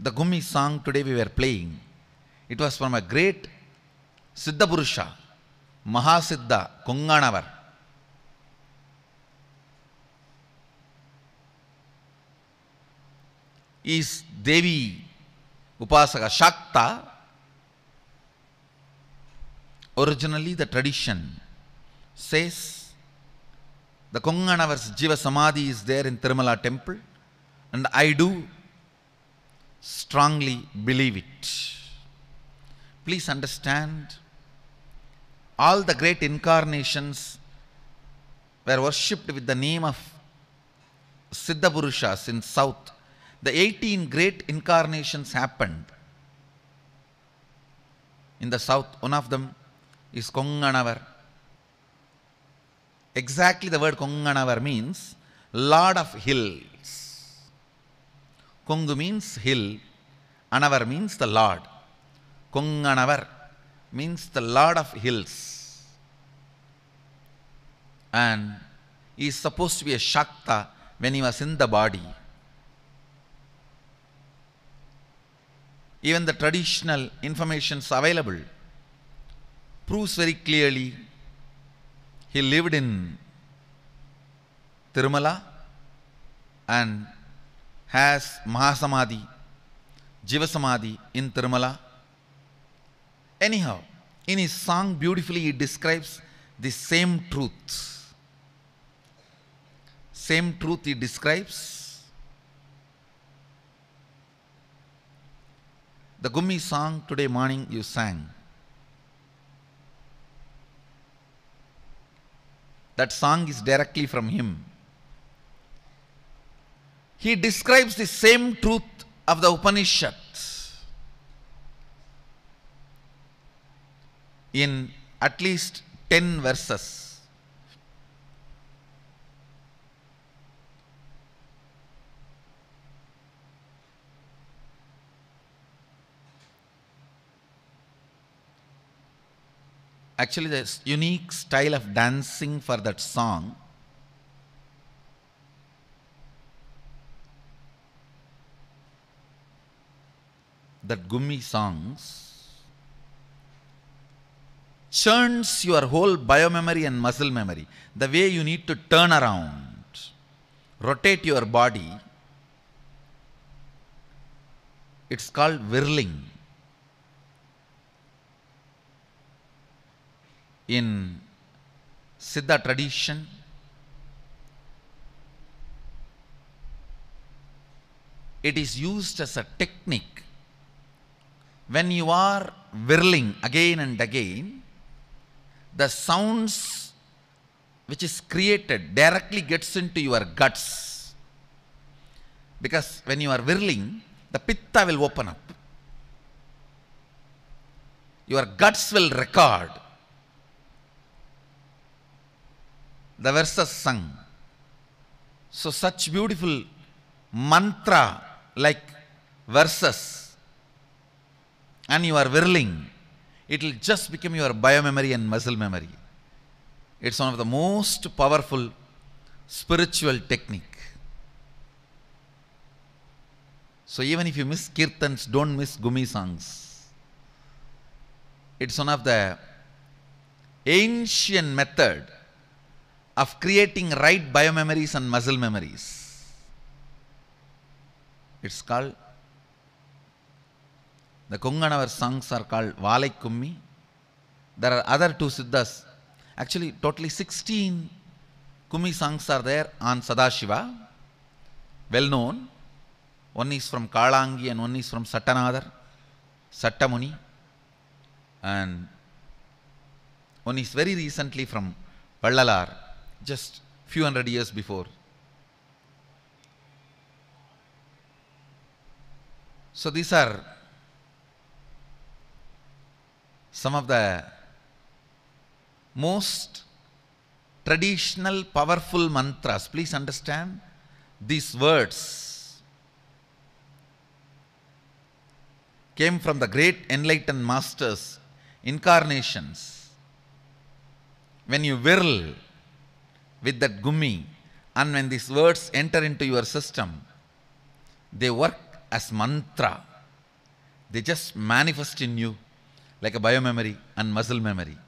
The Gummi song today we were playing, it was from a great Siddha Purusha, Mahasiddha Kunganavar. Is Devi Upasaka Shakta originally the tradition says the Konganavar's Jiva Samadhi is there in Tirumala temple and I do strongly believe it. Please understand, all the great incarnations were worshipped with the name of Siddha Purushas in South. The 18 great incarnations happened in the South. One of them is Konganavar. Exactly the word Konganavar means Lord of Hills. Kongu means hill Anavar means the Lord. Kunganavar means the Lord of hills. And he is supposed to be a Shakta when he was in the body. Even the traditional information available proves very clearly he lived in Tirumala and has Mahasamadhi Samadhi in Tirumala. Anyhow, in his song beautifully he describes the same truth. Same truth he describes. The Gummi song today morning you sang. That song is directly from him. He describes the same truth of the Upanishad in at least 10 verses. Actually, the unique style of dancing for that song that Gummi songs churns your whole biomemory and muscle memory. The way you need to turn around, rotate your body. It's called whirling. In Siddha tradition, it is used as a technique when you are whirling again and again, the sounds which is created directly gets into your guts. Because when you are whirling, the pitta will open up. Your guts will record. The verses sung. So such beautiful mantra like verses and you are whirling, it will just become your biomemory and muscle memory. It's one of the most powerful spiritual technique. So even if you miss kirtans, don't miss gumi songs. It's one of the ancient method of creating right biomemories and muscle memories. It's called the Kunganavar songs are called Valai Kummi. There are other two Siddhas. Actually, totally 16 Kummi songs are there on Sadashiva, well known. One is from Kalangi and one is from Sattanadar, Sattamuni. And one is very recently from Vallalar, just few hundred years before. So these are some of the most traditional powerful mantras. Please understand these words came from the great enlightened masters, incarnations. When you whirl with that gummi and when these words enter into your system, they work as mantra. They just manifest in you like a biomemory and muscle memory.